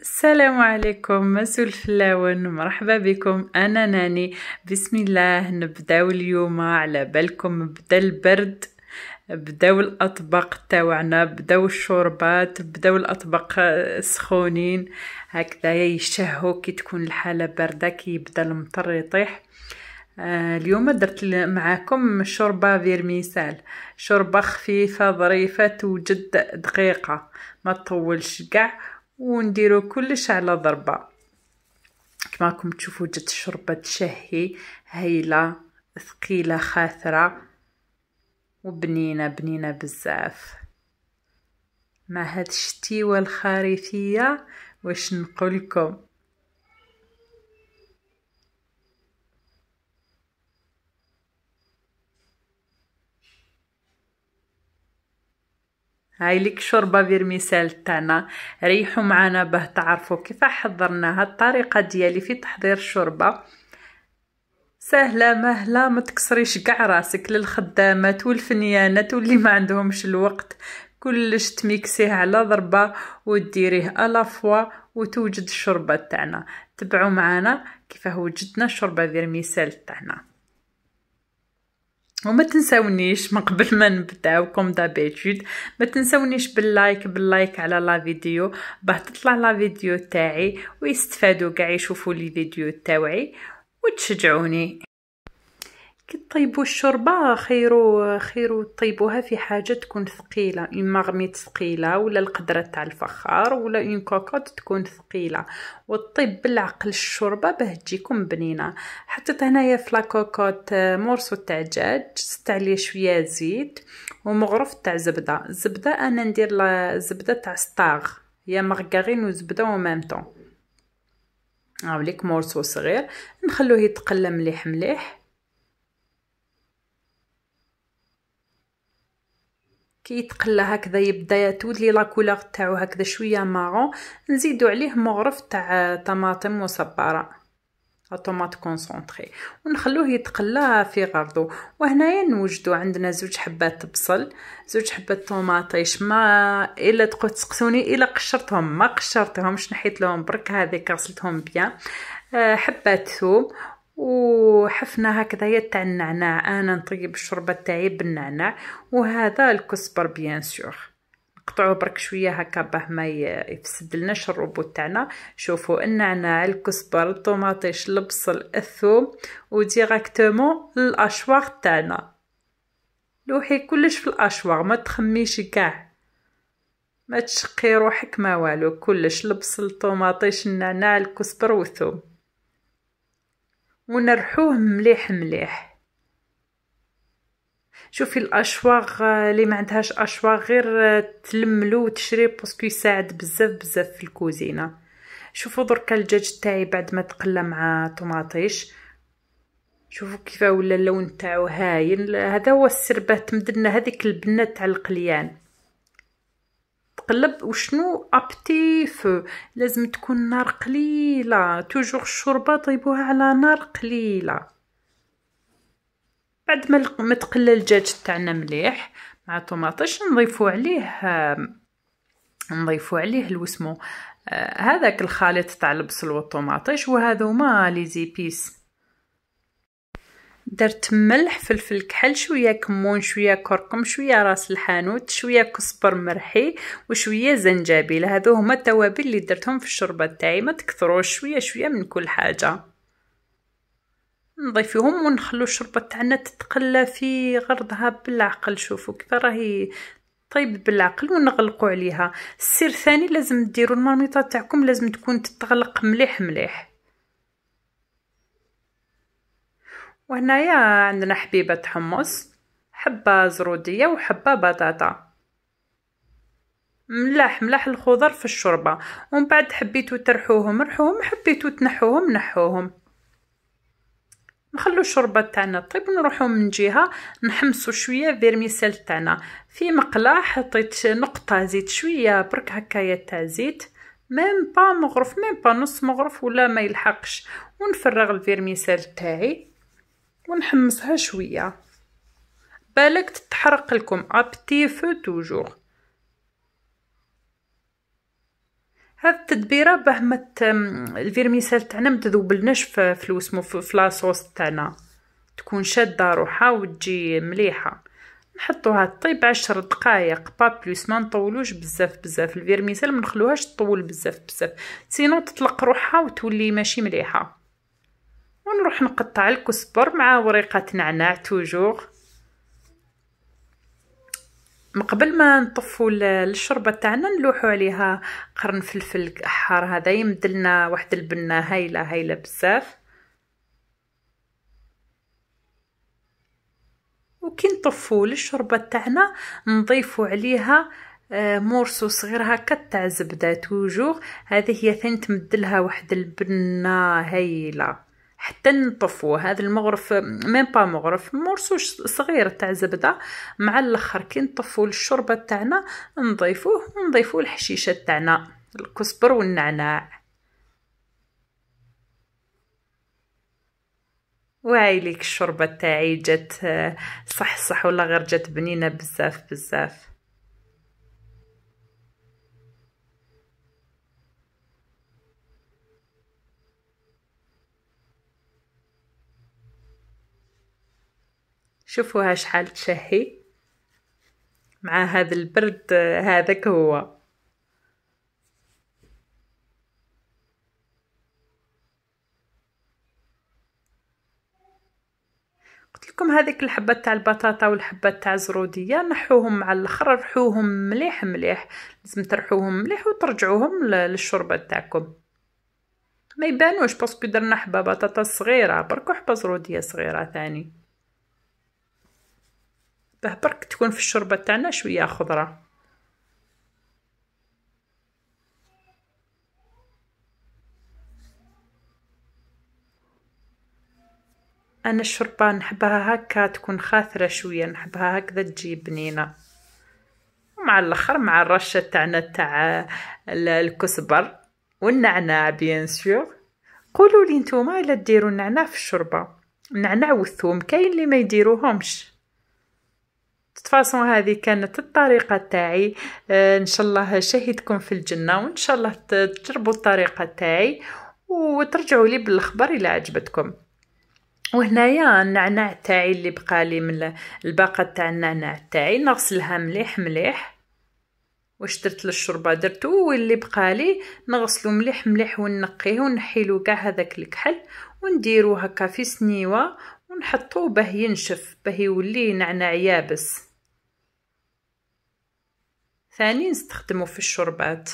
السلام عليكم مسو الفلاون مرحبا بكم انا ناني بسم الله نبداو اليوم على بالكم بدا البرد بداو الاطباق تاوعنا بداو الشوربات بداو الاطباق سخونين هكذا يشهو كي تكون الحاله بارده كيبدا المطر يطيح آه، اليوم درت معاكم شوربه فيرميسال شوربه خفيفه ظريفه توجد دقيقه ما تطولش كاع ونديرو كلش على ضربه كما راكم تشوفوا جات شربه تشهي هايله ثقيله خاثره وبنينه بنينه بزاف مع هاد الشتيوه الخريفيه واش نقولكم هاي لك شوربة فيرميسال تاعنا ريحوا معنا باه تعرفوا كيف حضرناها الطريقة ديالي في تحضير الشوربة سهلة مهلة ما تكسريش كاع راسك للخدامات والفنيانات واللي ما عندهمش الوقت كلش تميكسيه على ضربة وديريه على فوا وتوجد الشوربة تاعنا تبعوا معنا كيف وجدنا الشوربة فيرميسال تاعنا وما تنساونيش من قبل ما نبداوكم دابيتود ما تنساونيش باللايك باللايك على لا فيديو باه تطلع لا فيديو تاعي ويستفادوا كاع يشوفوا لي فيديو تاوعي وتشجعوني كي طيبوا الشوربه خيرو خيرو طيبوها في حاجه تكون ثقيله اما غميت ثقيله ولا القدره تاع الفخار ولا اون كوكوت تكون ثقيله وطيب بالعقل الشوربه باه تجيكم بنينه حطيت هنايا في لاكوكوت آه، مورسو تاع دجاج زدت عليه شويه زيت ومغرف تاع زبده الزبده انا ندير الزبده تاع ستاغ هي مارغرين وزبده ميم طون هاوليك مورسو صغير نخلوه يتقلى مليح مليح كيتقلى هكذا يبدا تولي لا كولور تاعو هكذا شويه مارون نزيدو عليه مغرف تاع طماطم مصبره طوماط كونسونطري ونخلوه يتقلى في غرضو وهنايا نوجدو عندنا زوج حبات بصل زوج حبات طوماطيش ما الا تقو تسقسوني الا قشرتهم ما قشرتهمش نحيت لهم برك هذه غسلتهم بيان آه، حبات ثوم وحفنا هكذا تاع النعناع انا نطيب الشوربه تاعي بالنعناع وهذا الكسبر بيان سور نقطعوه برك شويه هكا باه ما يفسد لناش الروبوت تاعنا شوفوا النعناع الكسبر الطوماطيش البصل الثوم وديريكتومون الاشواغ تاعنا لوحي كلش في الاشواغ ما تخميش كاع ما تشقي روحك ما والو كلش البصل الطوماطيش النعناع الكسبر والثوم ونرحوه مليح مليح شوفي الاشواغ اللي ما عندهاش اشواغ غير تلملو وتشري باسكو يساعد بزاف بزاف في الكوزينه شوفوا دركا الدجاج تاعي بعد ما تقلى مع طماطيش شوفوا كيف ولا اللون تاعو هاين هذا هو السربه تمدلنا هذيك البنه تاع القليان تقلب وشنو ابتي فو لازم تكون نار قليله توجور الشوربه طيبوها على نار قليله بعد ما تقلى الدجاج تاعنا مليح مع طوماطيش نضيفو عليه نضيفو عليه الوسمو آه، هذاك الخليط تاع البصل والطوماطيش وهذوما لي زيبيس درت ملح فلفل كحل شويه كمون شويه كركم شويه راس الحانوت شويه كسبر مرحي وشويه زنجبيل هذو هما التوابل اللي درتهم في الشوربه تاعي ما تكثروش شويه شويه من كل حاجه نضيفهم ونخلو الشوربه تاعنا تتقلى في غرضها بالعقل شوفوا كيف راهي طيب بالعقل ونغلقوا عليها السر الثاني لازم ديروا المرميطه تاعكم لازم تكون تتغلق مليح مليح وهنايا عندنا حبيبة حمص حبة زرودية وحبة بطاطا ملاح ملاح الخضر في الشوربة ومن بعد حبيتو ترحوهم رحوهم حبيتو تنحوهم نحوهم نخلو الشوربه تاعنا طيب نروحو من جهه نحمسو شويه فيرميسيل تاعنا في مقله حطيت نقطه زيت شويه برك هكايا تاع زيت ميم با مغرف ميم با نص مغرف ولا ما يلحقش ونفرغ الفيرميسيل تاعي ونحمسها شويه بالك تتحرق لكم ابتي فو توجور هاد التدبيره باه ما الفيرميسال تاعنا ما تذوبلناش في فلوسمو في لاصوص تاعنا تكون شاده روحها وتجي مليحه نحطوها طيب عشر دقائق با بلوس ما نطولوش بزاف بزاف الفيرميسال ما نخلوهاش تطول بزاف بزاف سينو تطلق روحها وتولي ماشي مليحه ونروح نقطع الكسبر مع وريقة نعناع توجور مقبل قبل ما نطفو الشربه تاعنا نلوحو عليها قرن فلفل حار هذا يمدلنا واحد البنه هايله هايله بزاف وكي نطفو الشربه تاعنا نضيفو عليها آه، مورسو صغير هكا تاع زبده توجور هذه هي ثاني تمدلها واحد البنه هايله حتى نطفو هذا المغرف ميم با مغرف مورسو صغير تاع زبده مع الاخر كي نطفو الشوربه تاعنا نضيفوه ونضيفو الحشيشه تاعنا الكسبر والنعناع وعيليك الشوربه تاعي جات صح صح ولا غير جات بنينه بزاف بزاف شوفوها شحال تشهي مع هذا البرد هذاك هو قلت لكم هذيك الحبه تاع البطاطا والحبه تاع الزروديه نحوهم مع الاخر رحوهم مليح مليح لازم ترحوهم مليح وترجعوهم للشوربه تاعكم ما يبانوش باسكو درنا حبه بطاطا صغيره برك حبه زروديه صغيره ثاني باه برك تكون في الشوربه تاعنا شويه خضره انا الشوربه نحبها هكا تكون خاثره شويه نحبها هكذا تجي بنينه مع الاخر مع الرشه تاعنا تاع الكزبر والنعناع بيان سور قولوا لي نتوما الا ديروا النعناع في الشوربه النعناع والثوم كاين اللي ما يديروهمش فاصون هذه كانت الطريقه تاعي آه، ان شاء الله شهدكم في الجنه وان شاء الله تجربوا الطريقه تاعي وترجعوا لي بالخبر الا عجبتكم وهنايا النعناع تاعي اللي بقالي من الباقه تاع النعناع تاعي نغسلها مليح مليح واش درت للشربه درتو واللي بقالي نغسلو مليح مليح ونقيه ونحيلو كاع هذاك الكحل ونديرو هكا في سنيوه ونحطو باه ينشف باه يولي نعناع يابس ثاني نستخدمو في الشربات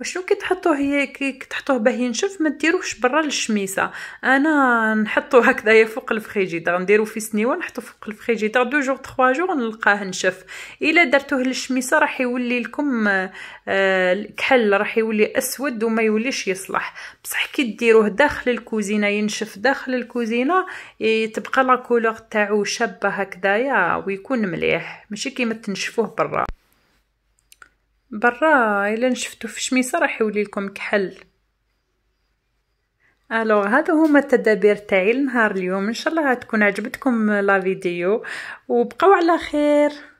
وشنو كي تحطوه هي كي تحطوه باه ينشف ما ديروهش برا للشميسه انا نحطو يا فوق الفريجيدير نديرو في سنيوه نحطو فوق الفريجيدير دو جور تخوا جور نلقاه نشف الا درتوه للشميسه راح يولي لكم آه، الكحل راح يولي اسود وما يوليش يصلح بصح كي ديروه داخل الكوزينه ينشف داخل الكوزينه تبقى لا كولور تاعو شابه هكذايا ويكون مليح ماشي كيما تنشفوه برا برا الا نشفتو في الشميسه راح يولي لكم كحل الو هادو هما التدابير تاعي لنهار اليوم ان شاء الله تكون عجبتكم لا فيديو وبقاو على خير